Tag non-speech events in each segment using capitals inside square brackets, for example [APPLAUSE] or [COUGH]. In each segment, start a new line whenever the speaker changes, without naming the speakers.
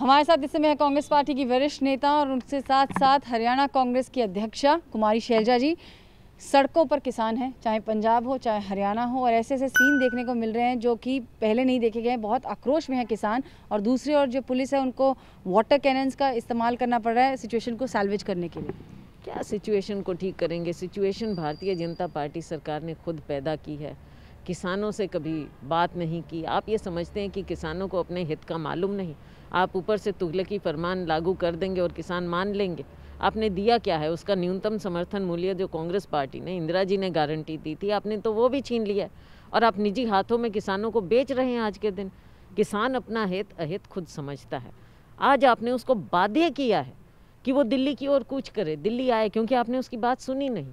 हमारे साथ इस समय कांग्रेस पार्टी की वरिष्ठ नेता और उनके साथ साथ हरियाणा कांग्रेस की अध्यक्षा कुमारी शैलजा जी सड़कों पर किसान हैं चाहे पंजाब हो चाहे हरियाणा हो और ऐसे ऐसे सीन देखने को मिल रहे हैं जो कि पहले नहीं देखे गए हैं बहुत आक्रोश में हैं किसान और दूसरी ओर जो पुलिस है उनको वाटर कैनन्स का इस्तेमाल करना पड़ रहा है सिचुएशन को सैलवेज करने
के लिए क्या सिचुएशन को ठीक करेंगे सिचुएशन भारतीय जनता पार्टी सरकार ने खुद पैदा की है किसानों से कभी बात नहीं की आप ये समझते हैं कि किसानों को अपने हित का मालूम नहीं आप ऊपर से तुगलकी फरमान लागू कर देंगे और किसान मान लेंगे आपने दिया क्या है उसका न्यूनतम समर्थन मूल्य जो कांग्रेस पार्टी ने इंदिरा जी ने गारंटी दी थी आपने तो वो भी छीन लिया और आप निजी हाथों में किसानों को बेच रहे हैं आज के दिन किसान अपना हित अहित खुद समझता है आज आपने उसको बाध्य किया है कि वो दिल्ली की ओर कूच करे दिल्ली आए क्योंकि आपने उसकी बात सुनी नहीं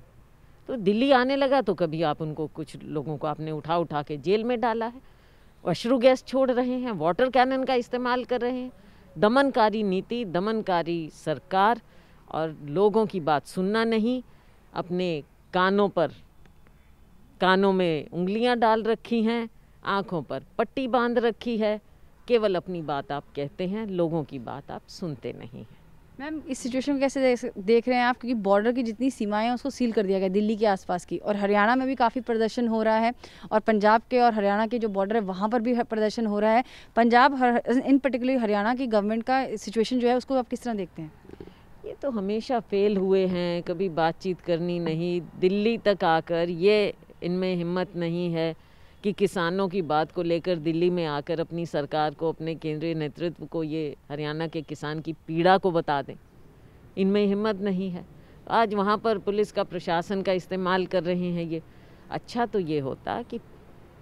तो दिल्ली आने लगा तो कभी आप उनको कुछ लोगों को आपने उठा उठा के जेल में डाला है अश्रु गैस छोड़ रहे हैं वाटर कैनन का इस्तेमाल कर रहे हैं दमनकारी नीति दमनकारी सरकार और लोगों की बात सुनना नहीं अपने कानों पर कानों में उंगलियां डाल रखी हैं आँखों पर पट्टी बांध रखी है केवल अपनी बात आप कहते हैं लोगों की बात आप सुनते नहीं हैं
मैम इस सिचुएशन को कैसे देख रहे हैं आप क्योंकि बॉर्डर की जितनी सीमाएं हैं उसको सील कर दिया गया दिल्ली के आसपास की और हरियाणा में भी काफ़ी प्रदर्शन हो रहा है और पंजाब के और हरियाणा के जो बॉर्डर है वहाँ पर भी प्रदर्शन हो रहा है पंजाब हर, इन पर्टिकुलर हरियाणा की गवर्नमेंट का सिचुएशन जो है उसको आप किस तरह देखते हैं
ये तो हमेशा फेल हुए हैं कभी बातचीत करनी नहीं दिल्ली तक आकर ये इनमें हिम्मत नहीं है कि किसानों की बात को लेकर दिल्ली में आकर अपनी सरकार को अपने केंद्रीय नेतृत्व को ये हरियाणा के किसान की पीड़ा को बता दें इनमें हिम्मत नहीं है आज वहाँ पर पुलिस का प्रशासन का इस्तेमाल कर रहे हैं ये अच्छा तो ये होता कि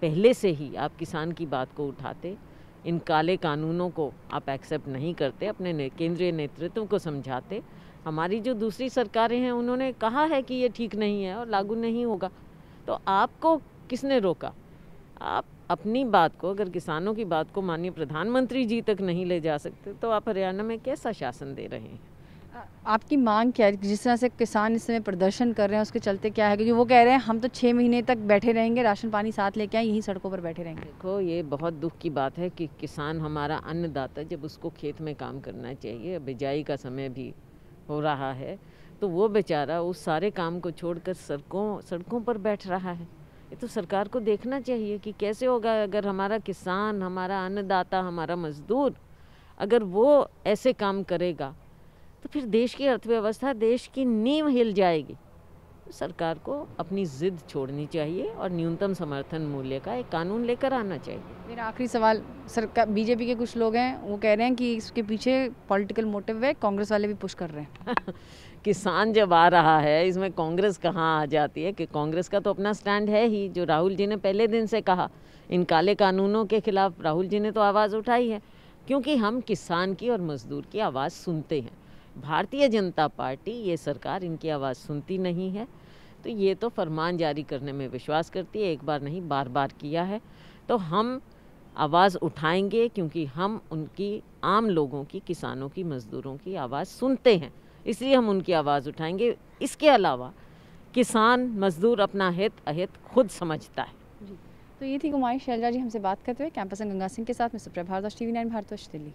पहले से ही आप किसान की बात को उठाते इन काले कानूनों को आप एक्सेप्ट नहीं करते अपने ने, केंद्रीय नेतृत्व को समझाते हमारी जो दूसरी सरकारें हैं उन्होंने कहा है कि ये ठीक नहीं है और लागू नहीं होगा तो आपको किसने रोका आप अपनी बात को अगर किसानों की बात को माननीय प्रधानमंत्री जी तक नहीं ले जा सकते तो आप हरियाणा में कैसा शासन दे रहे हैं
आपकी मांग क्या है जिस तरह से किसान इस समय प्रदर्शन कर रहे हैं उसके चलते क्या है क्योंकि वो कह रहे हैं हम तो छः महीने तक बैठे रहेंगे राशन पानी साथ लेके आए यहीं सड़कों पर बैठे रहेंगे
देखो ये बहुत दुख की बात है कि किसान हमारा अन्नदाता जब उसको खेत में काम करना चाहिए बिजाई का समय भी हो रहा है तो वो बेचारा उस सारे काम को छोड़कर सड़कों सड़कों पर बैठ रहा है ये तो सरकार को देखना चाहिए कि कैसे होगा अगर हमारा किसान हमारा अन्नदाता हमारा मजदूर अगर वो ऐसे काम करेगा तो फिर देश की अर्थव्यवस्था देश की नींव हिल जाएगी सरकार को अपनी जिद छोड़नी चाहिए और न्यूनतम समर्थन मूल्य का एक कानून लेकर आना चाहिए
मेरा आखिरी सवाल सरकार बीजेपी के कुछ लोग हैं वो कह रहे हैं कि इसके पीछे पॉलिटिकल मोटिव है कांग्रेस वाले भी पुश कर रहे हैं
[LAUGHS] किसान जब आ रहा है इसमें कांग्रेस कहाँ आ जाती है कि कांग्रेस का तो अपना स्टैंड है ही जो राहुल जी ने पहले दिन से कहा इन काले कानूनों के खिलाफ राहुल जी ने तो आवाज़ उठाई है क्योंकि हम किसान की और मजदूर की आवाज़ सुनते हैं भारतीय जनता पार्टी ये सरकार इनकी आवाज़ सुनती नहीं है तो ये तो फरमान जारी करने में विश्वास करती है एक बार नहीं बार बार किया है तो हम आवाज़ उठाएंगे क्योंकि हम उनकी आम लोगों की किसानों की मज़दूरों की आवाज़ सुनते हैं इसलिए हम उनकी आवाज़ उठाएंगे इसके अलावा किसान मज़दूर अपना हित अहित खुद समझता है
तो ये थी कुमारी शैलजा जी हमसे बात करते हुए कैंपस गंगा सिंह के साथ मैं सुप्रभ भारद्वाज वी नाइन भारद्वाज दिल्ली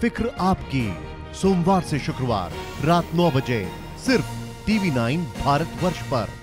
फिक्र आपकी सोमवार से शुक्रवार रात नौ बजे सिर्फ टीवी नाइन भारत वर्ष पर